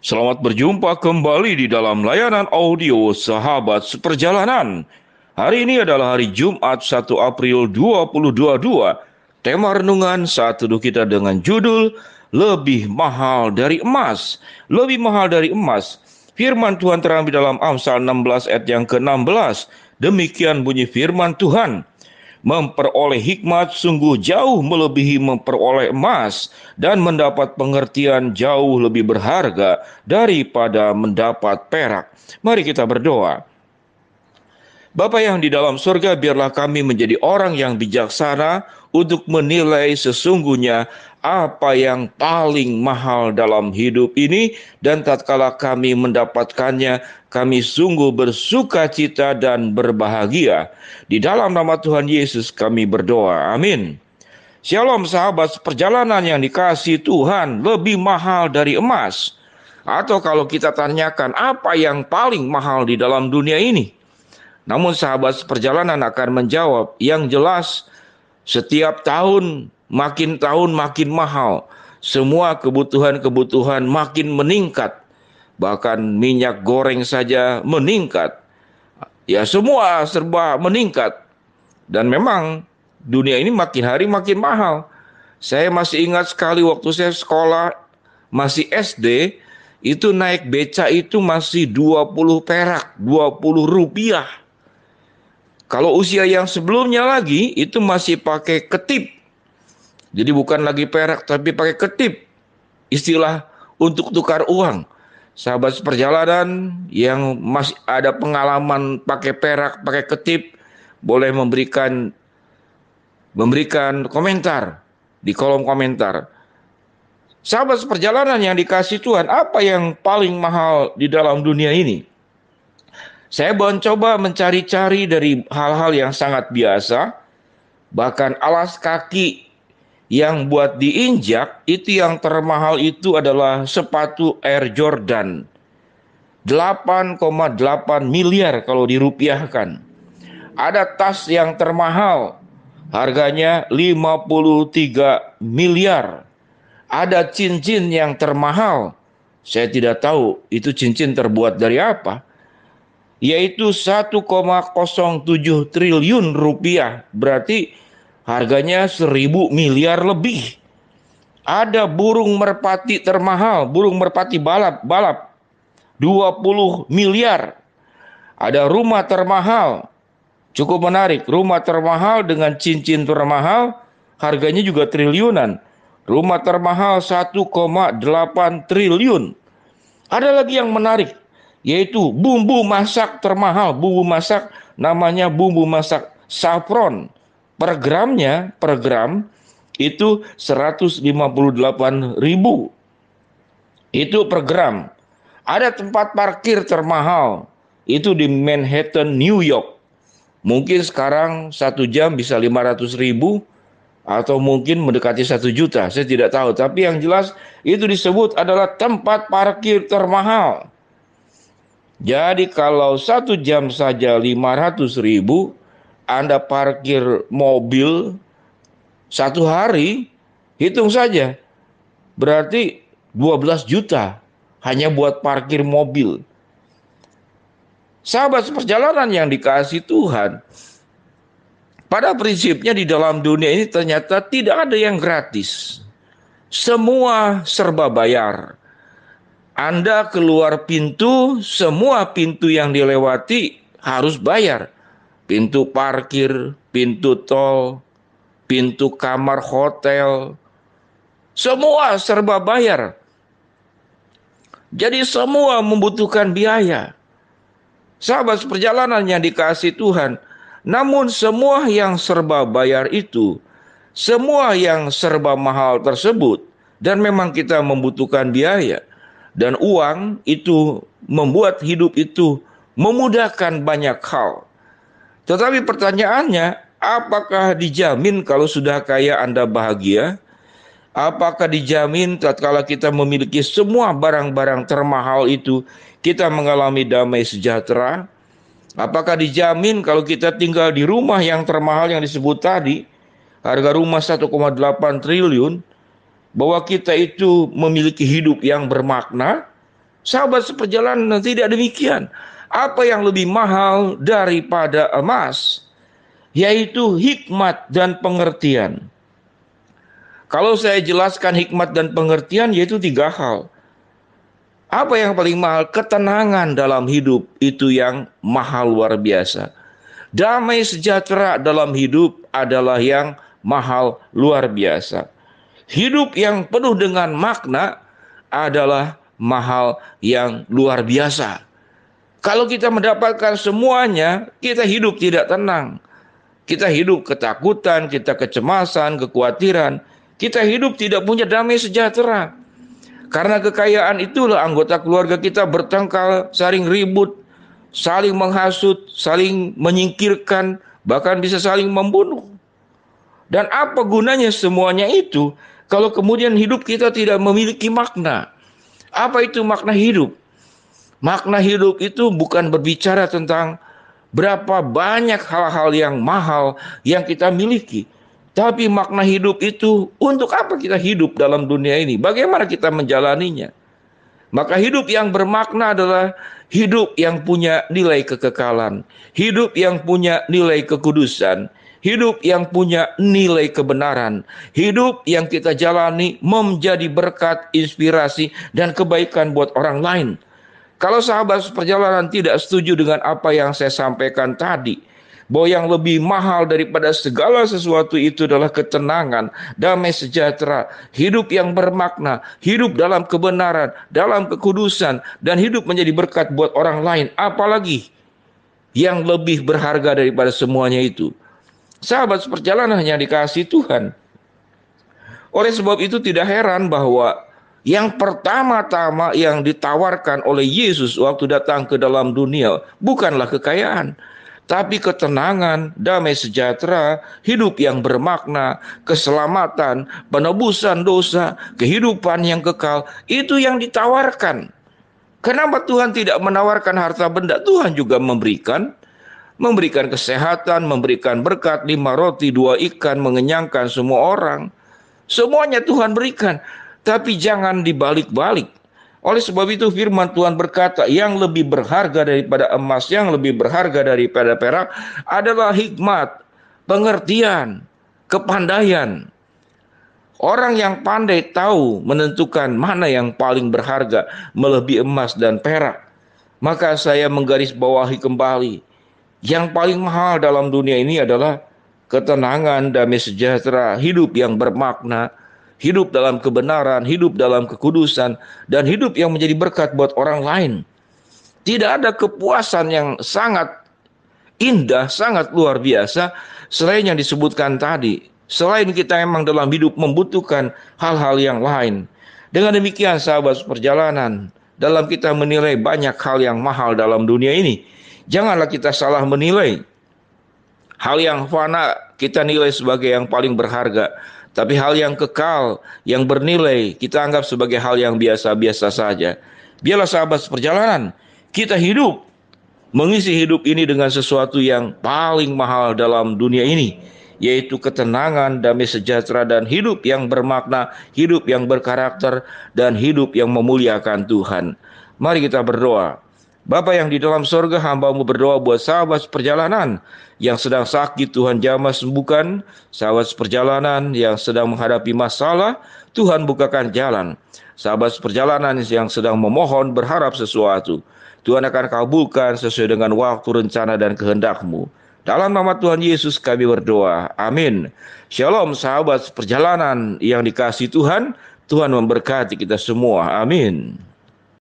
Selamat berjumpa kembali di dalam layanan audio Sahabat Seperjalanan. Hari ini adalah hari Jumat 1 April 2022. Tema renungan saat teduh kita dengan judul Lebih Mahal dari Emas. Lebih mahal dari emas. Firman Tuhan terambil dalam Amsal 16 ayat yang ke-16. Demikian bunyi firman Tuhan memperoleh hikmat sungguh jauh melebihi memperoleh emas dan mendapat pengertian jauh lebih berharga daripada mendapat perak. Mari kita berdoa. Bapa yang di dalam surga, biarlah kami menjadi orang yang bijaksana untuk menilai sesungguhnya apa yang paling mahal dalam hidup ini dan tatkala kami mendapatkannya, kami sungguh bersuka cita dan berbahagia. Di dalam nama Tuhan Yesus kami berdoa. Amin. Shalom sahabat, perjalanan yang dikasih Tuhan lebih mahal dari emas. Atau kalau kita tanyakan apa yang paling mahal di dalam dunia ini? Namun sahabat perjalanan akan menjawab yang jelas setiap tahun makin tahun makin mahal. Semua kebutuhan-kebutuhan makin meningkat bahkan minyak goreng saja meningkat. Ya semua serba meningkat. Dan memang dunia ini makin hari makin mahal. Saya masih ingat sekali waktu saya sekolah masih SD, itu naik beca itu masih 20 perak, 20 rupiah. Kalau usia yang sebelumnya lagi itu masih pakai ketip. Jadi bukan lagi perak tapi pakai ketip. Istilah untuk tukar uang sahabat seperjalanan yang masih ada pengalaman pakai perak, pakai ketip, boleh memberikan memberikan komentar di kolom komentar. Sahabat seperjalanan yang dikasih Tuhan, apa yang paling mahal di dalam dunia ini? Saya mencoba mencari-cari dari hal-hal yang sangat biasa, bahkan alas kaki yang buat diinjak itu yang termahal itu adalah sepatu Air Jordan. 8,8 miliar kalau dirupiahkan. Ada tas yang termahal harganya 53 miliar. Ada cincin yang termahal. Saya tidak tahu itu cincin terbuat dari apa. Yaitu 1,07 triliun rupiah. Berarti Harganya seribu miliar lebih. Ada burung merpati termahal, burung merpati balap, balap 20 miliar. Ada rumah termahal. Cukup menarik, rumah termahal dengan cincin termahal harganya juga triliunan. Rumah termahal 1,8 triliun. Ada lagi yang menarik, yaitu bumbu masak termahal. Bumbu masak namanya bumbu masak saffron per gramnya per gram itu 158 ribu itu gram ada tempat parkir termahal itu di Manhattan New York mungkin sekarang satu jam bisa 500 ribu atau mungkin mendekati satu juta saya tidak tahu tapi yang jelas itu disebut adalah tempat parkir termahal jadi kalau satu jam saja 500 ribu anda parkir mobil satu hari, hitung saja. Berarti 12 juta hanya buat parkir mobil. Sahabat seperjalanan yang dikasih Tuhan, pada prinsipnya di dalam dunia ini ternyata tidak ada yang gratis. Semua serba bayar. Anda keluar pintu, semua pintu yang dilewati harus bayar pintu parkir, pintu tol, pintu kamar hotel, semua serba bayar. Jadi semua membutuhkan biaya. Sahabat perjalanan yang dikasih Tuhan, namun semua yang serba bayar itu, semua yang serba mahal tersebut, dan memang kita membutuhkan biaya dan uang itu membuat hidup itu memudahkan banyak hal. Tetapi pertanyaannya, apakah dijamin kalau sudah kaya Anda bahagia? Apakah dijamin tatkala kita memiliki semua barang-barang termahal itu, kita mengalami damai sejahtera? Apakah dijamin kalau kita tinggal di rumah yang termahal yang disebut tadi, harga rumah 1,8 triliun, bahwa kita itu memiliki hidup yang bermakna? Sahabat seperjalanan tidak demikian apa yang lebih mahal daripada emas, yaitu hikmat dan pengertian. Kalau saya jelaskan hikmat dan pengertian, yaitu tiga hal. Apa yang paling mahal? Ketenangan dalam hidup itu yang mahal luar biasa. Damai sejahtera dalam hidup adalah yang mahal luar biasa. Hidup yang penuh dengan makna adalah mahal yang luar biasa. Kalau kita mendapatkan semuanya, kita hidup tidak tenang. Kita hidup ketakutan, kita kecemasan, kekhawatiran. Kita hidup tidak punya damai sejahtera. Karena kekayaan itulah anggota keluarga kita bertengkar, saling ribut, saling menghasut, saling menyingkirkan, bahkan bisa saling membunuh. Dan apa gunanya semuanya itu kalau kemudian hidup kita tidak memiliki makna? Apa itu makna hidup? Makna hidup itu bukan berbicara tentang berapa banyak hal-hal yang mahal yang kita miliki. Tapi makna hidup itu untuk apa kita hidup dalam dunia ini? Bagaimana kita menjalaninya? Maka hidup yang bermakna adalah hidup yang punya nilai kekekalan, hidup yang punya nilai kekudusan, hidup yang punya nilai kebenaran, hidup yang kita jalani menjadi berkat, inspirasi, dan kebaikan buat orang lain kalau sahabat perjalanan tidak setuju dengan apa yang saya sampaikan tadi, bahwa yang lebih mahal daripada segala sesuatu itu adalah ketenangan, damai sejahtera, hidup yang bermakna, hidup dalam kebenaran, dalam kekudusan, dan hidup menjadi berkat buat orang lain. Apalagi yang lebih berharga daripada semuanya itu. Sahabat seperjalanan hanya dikasih Tuhan. Oleh sebab itu tidak heran bahwa yang pertama-tama yang ditawarkan oleh Yesus waktu datang ke dalam dunia bukanlah kekayaan, tapi ketenangan, damai sejahtera, hidup yang bermakna, keselamatan, penebusan dosa, kehidupan yang kekal. Itu yang ditawarkan. Kenapa Tuhan tidak menawarkan harta benda? Tuhan juga memberikan memberikan kesehatan, memberikan berkat, lima roti, dua ikan, mengenyangkan semua orang. Semuanya Tuhan berikan tapi jangan dibalik-balik. Oleh sebab itu firman Tuhan berkata, yang lebih berharga daripada emas, yang lebih berharga daripada perak adalah hikmat, pengertian, kepandaian. Orang yang pandai tahu menentukan mana yang paling berharga melebihi emas dan perak. Maka saya menggarisbawahi kembali, yang paling mahal dalam dunia ini adalah ketenangan, damai sejahtera, hidup yang bermakna, hidup dalam kebenaran, hidup dalam kekudusan, dan hidup yang menjadi berkat buat orang lain. Tidak ada kepuasan yang sangat indah, sangat luar biasa, selain yang disebutkan tadi. Selain kita emang dalam hidup membutuhkan hal-hal yang lain. Dengan demikian sahabat perjalanan, dalam kita menilai banyak hal yang mahal dalam dunia ini. Janganlah kita salah menilai. Hal yang fana kita nilai sebagai yang paling berharga. Tapi hal yang kekal, yang bernilai, kita anggap sebagai hal yang biasa-biasa saja. Biarlah sahabat seperjalanan, kita hidup, mengisi hidup ini dengan sesuatu yang paling mahal dalam dunia ini, yaitu ketenangan, damai sejahtera, dan hidup yang bermakna, hidup yang berkarakter, dan hidup yang memuliakan Tuhan. Mari kita berdoa. Bapa yang di dalam sorga hambamu berdoa buat sahabat perjalanan yang sedang sakit Tuhan jamah sembuhkan. Sahabat perjalanan yang sedang menghadapi masalah Tuhan bukakan jalan. Sahabat perjalanan yang sedang memohon berharap sesuatu. Tuhan akan kabulkan sesuai dengan waktu, rencana, dan kehendakmu. Dalam nama Tuhan Yesus kami berdoa. Amin. Shalom sahabat perjalanan yang dikasih Tuhan. Tuhan memberkati kita semua. Amin.